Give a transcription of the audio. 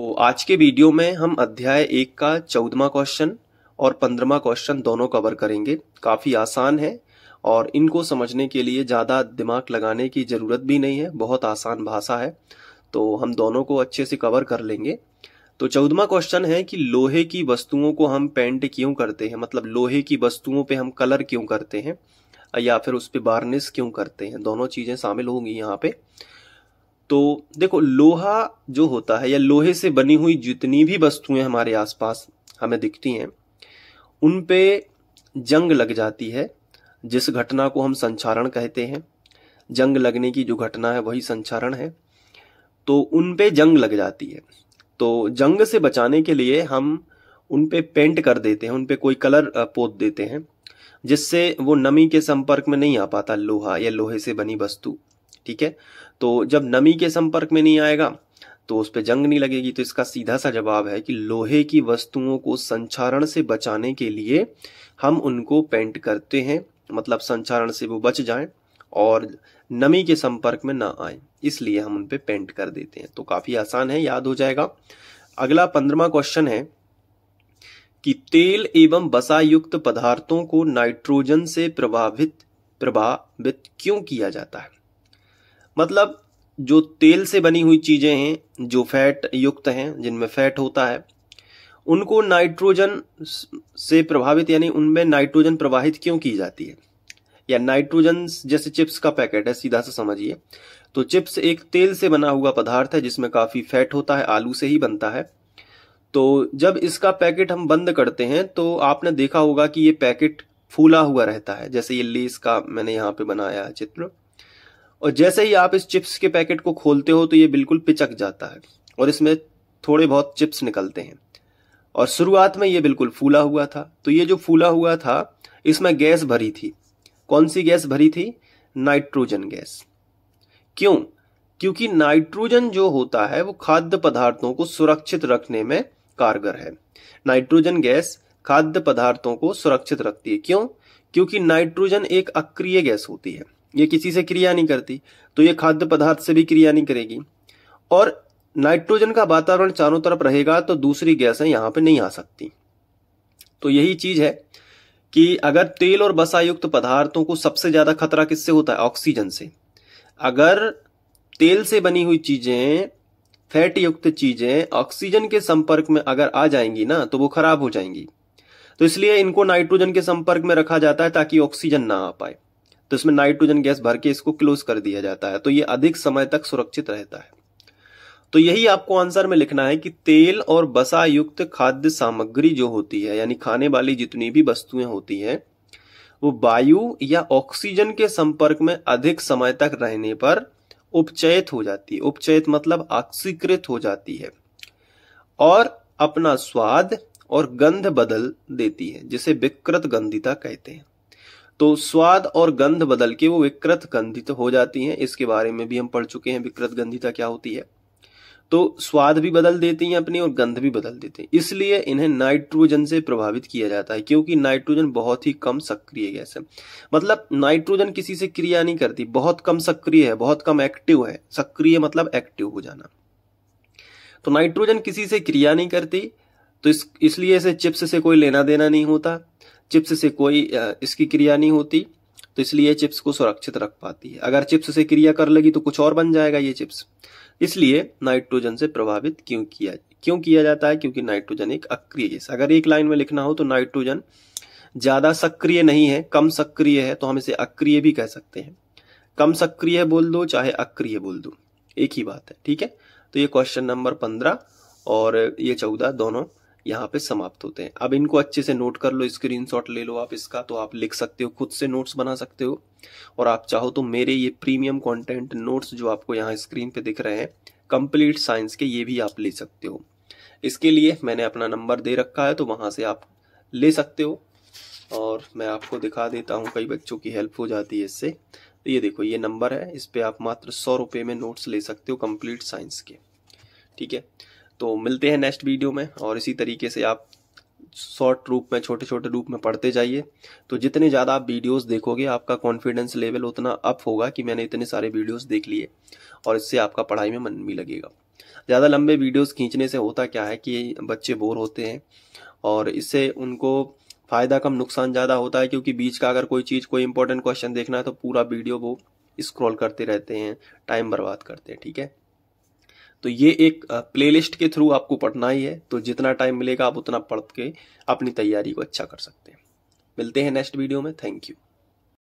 तो आज के वीडियो में हम अध्याय एक का चौदवा क्वेश्चन और पंद्रवा क्वेश्चन दोनों कवर करेंगे काफ़ी आसान है और इनको समझने के लिए ज़्यादा दिमाग लगाने की ज़रूरत भी नहीं है बहुत आसान भाषा है तो हम दोनों को अच्छे से कवर कर लेंगे तो चौदवा क्वेश्चन है कि लोहे की वस्तुओं को हम पेंट क्यों करते हैं मतलब लोहे की वस्तुओं पे हम कलर क्यों करते हैं या फिर उस पर बार्निस क्यों करते हैं दोनों चीज़ें शामिल होंगी यहाँ पे तो देखो लोहा जो होता है या लोहे से बनी हुई जितनी भी वस्तुएं हमारे आसपास हमें दिखती हैं उन पे जंग लग जाती है जिस घटना को हम संचारण कहते हैं जंग लगने की जो घटना है वही संचारण है तो उन पे जंग लग जाती है तो जंग से बचाने के लिए हम उन पे पेंट कर देते हैं उन पे कोई कलर पोत देते हैं जिससे वो नमी के संपर्क में नहीं आ पाता लोहा या लोहे से बनी वस्तु ठीक है तो जब नमी के संपर्क में नहीं आएगा तो उस पर जंग नहीं लगेगी तो इसका सीधा सा जवाब है कि लोहे की वस्तुओं को संचारण से बचाने के लिए हम उनको पेंट करते हैं मतलब संचारण से वो बच जाए और नमी के संपर्क में ना आए इसलिए हम उनपे पेंट कर देते हैं तो काफी आसान है याद हो जाएगा अगला पंद्रमा क्वेश्चन है कि तेल एवं बसा युक्त पदार्थों को नाइट्रोजन से प्रभावित प्रभावित क्यों किया जाता है मतलब जो तेल से बनी हुई चीज़ें हैं जो फैट युक्त हैं जिनमें फैट होता है उनको नाइट्रोजन से प्रभावित यानी उनमें नाइट्रोजन प्रवाहित क्यों की जाती है या नाइट्रोजन जैसे चिप्स का पैकेट है सीधा सा समझिए तो चिप्स एक तेल से बना हुआ पदार्थ है जिसमें काफ़ी फैट होता है आलू से ही बनता है तो जब इसका पैकेट हम बंद करते हैं तो आपने देखा होगा कि ये पैकेट फूला हुआ रहता है जैसे ये लेस का मैंने यहाँ पे बनाया है चित्र और जैसे ही आप इस चिप्स के पैकेट को खोलते हो तो ये बिल्कुल पिचक जाता है और इसमें थोड़े बहुत चिप्स निकलते हैं और शुरुआत में ये बिल्कुल फूला हुआ था तो ये जो फूला हुआ था इसमें गैस भरी थी कौन सी गैस भरी थी नाइट्रोजन गैस क्यों क्योंकि नाइट्रोजन जो होता है वो खाद्य पदार्थों को सुरक्षित रखने में कारगर है नाइट्रोजन गैस खाद्य पदार्थों को सुरक्षित रखती है क्यों क्योंकि नाइट्रोजन एक अक्रिय गैस होती है ये किसी से क्रिया नहीं करती तो ये खाद्य पदार्थ से भी क्रिया नहीं करेगी और नाइट्रोजन का वातावरण चारों तरफ रहेगा तो दूसरी गैसें यहां पे नहीं आ सकती तो यही चीज है कि अगर तेल और बसायुक्त पदार्थों को सबसे ज्यादा खतरा किससे होता है ऑक्सीजन से अगर तेल से बनी हुई चीजें फैट युक्त चीजें ऑक्सीजन के संपर्क में अगर आ जाएंगी ना तो वो खराब हो जाएंगी तो इसलिए इनको नाइट्रोजन के संपर्क में रखा जाता है ताकि ऑक्सीजन ना आ पाए तो इसमें नाइट्रोजन गैस भर के इसको क्लोज कर दिया जाता है तो ये अधिक समय तक सुरक्षित रहता है तो यही आपको आंसर में लिखना है कि तेल और बसा युक्त खाद्य सामग्री जो होती है यानी खाने वाली जितनी भी वस्तुएं होती है वो वायु या ऑक्सीजन के संपर्क में अधिक समय तक रहने पर उपचयित हो जाती है उपचयित मतलब ऑक्सीकृत हो जाती है और अपना स्वाद और गंध बदल देती है जिसे विकृत गंधिता कहते हैं तो स्वाद और गंध बदल के वो विकृत गंधित हो जाती हैं इसके बारे में भी हम पढ़ चुके हैं विकृत गंधिता क्या होती है तो स्वाद भी बदल देती हैं अपनी और गंध भी बदल देती हैं इसलिए इन्हें नाइट्रोजन से प्रभावित किया जाता है क्योंकि नाइट्रोजन बहुत ही कम सक्रिय गैस है मतलब नाइट्रोजन किसी से क्रिया नहीं करती बहुत कम सक्रिय है बहुत कम एक्टिव है सक्रिय मतलब एक्टिव हो जाना तो नाइट्रोजन किसी से क्रिया नहीं करती तो इस इसलिए इसे चिप्स से कोई लेना देना नहीं होता चिप्स से कोई इसकी क्रिया नहीं होती तो इसलिए चिप्स को सुरक्षित रख पाती है अगर चिप्स से क्रिया कर लगी तो कुछ और बन जाएगा ये चिप्स इसलिए नाइट्रोजन से प्रभावित क्यों किया क्यों किया जाता है क्योंकि नाइट्रोजन एक अक्रिय गैस अगर एक लाइन में लिखना हो तो नाइट्रोजन ज्यादा सक्रिय नहीं है कम सक्रिय है तो हम इसे अक्रिय भी कह सकते हैं कम सक्रिय बोल दो चाहे अक्रिय बोल दो एक ही बात है ठीक है तो ये क्वेश्चन नंबर पंद्रह और ये चौदह दोनों यहाँ पे समाप्त होते हैं अब इनको अच्छे से नोट कर लो स्क्रीन ले लो आप इसका तो आप लिख सकते हो खुद से नोट्स बना सकते हो और आप चाहो तो मेरे ये प्रीमियम कंटेंट नोट्स जो आपको यहाँ स्क्रीन पे दिख रहे हैं कंप्लीट साइंस के ये भी आप ले सकते हो इसके लिए मैंने अपना नंबर दे रखा है तो वहां से आप ले सकते हो और मैं आपको दिखा देता हूँ कई बच्चों की हेल्प हो जाती है इससे तो ये देखो ये नंबर है इस पर आप मात्र सौ रुपये में नोट्स ले सकते हो कंप्लीट साइंस के ठीक है तो मिलते हैं नेक्स्ट वीडियो में और इसी तरीके से आप शॉर्ट रूप में छोटे छोटे रूप में पढ़ते जाइए तो जितने ज़्यादा आप वीडियोस देखोगे आपका कॉन्फिडेंस लेवल उतना अप होगा कि मैंने इतने सारे वीडियोस देख लिए और इससे आपका पढ़ाई में मन भी लगेगा ज़्यादा लंबे वीडियोस खींचने से होता क्या है कि बच्चे बोर होते हैं और इससे उनको फ़ायदा कम नुकसान ज़्यादा होता है क्योंकि बीच का अगर कोई चीज़ कोई इंपॉर्टेंट क्वेश्चन देखना है तो पूरा वीडियो वो स्क्रॉल करते रहते हैं टाइम बर्बाद करते हैं ठीक है तो ये एक प्लेलिस्ट के थ्रू आपको पढ़ना ही है तो जितना टाइम मिलेगा आप उतना पढ़ के अपनी तैयारी को अच्छा कर सकते हैं मिलते हैं नेक्स्ट वीडियो में थैंक यू